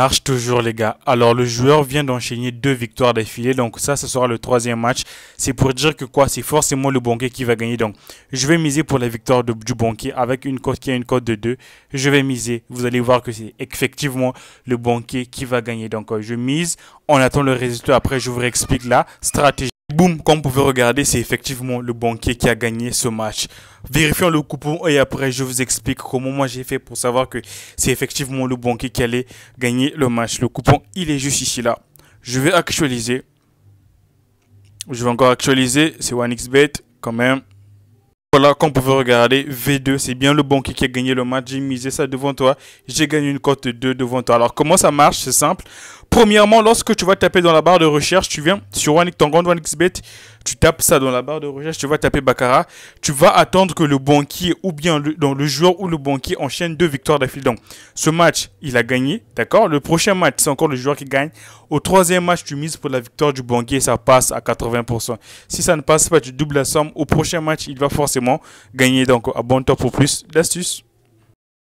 marche toujours les gars. Alors le joueur vient d'enchaîner deux victoires d'affilée. Donc ça, ce sera le troisième match. C'est pour dire que quoi C'est forcément le banquier qui va gagner. Donc je vais miser pour la victoire du banquier avec une cote qui a une cote de deux. Je vais miser. Vous allez voir que c'est effectivement le banquier qui va gagner. Donc euh, je mise. On attend le résultat. Après, je vous réexplique la stratégie boum, comme vous pouvez regarder, c'est effectivement le banquier qui a gagné ce match. Vérifions le coupon et après je vous explique comment moi j'ai fait pour savoir que c'est effectivement le banquier qui allait gagner le match. Le coupon, il est juste ici là. Je vais actualiser. Je vais encore actualiser. C'est OneXBet quand même. Voilà, comme vous pouvez regarder, V2, c'est bien le banquier qui a gagné le match. J'ai misé ça devant toi. J'ai gagné une cote 2 devant toi. Alors, comment ça marche C'est simple. Premièrement, lorsque tu vas taper dans la barre de recherche, tu viens sur One, ton OneXBet, tu tapes ça dans la barre de recherche, tu vas taper Baccarat, tu vas attendre que le banquier ou bien le, le joueur ou le banquier enchaîne deux victoires d'affilée. Donc, ce match, il a gagné, d'accord Le prochain match, c'est encore le joueur qui gagne. Au troisième match, tu mises pour la victoire du banquier, ça passe à 80%. Si ça ne passe pas, tu doubles la somme. Au prochain match, il va forcément gagner. Donc, abonne-toi pour plus d'astuces.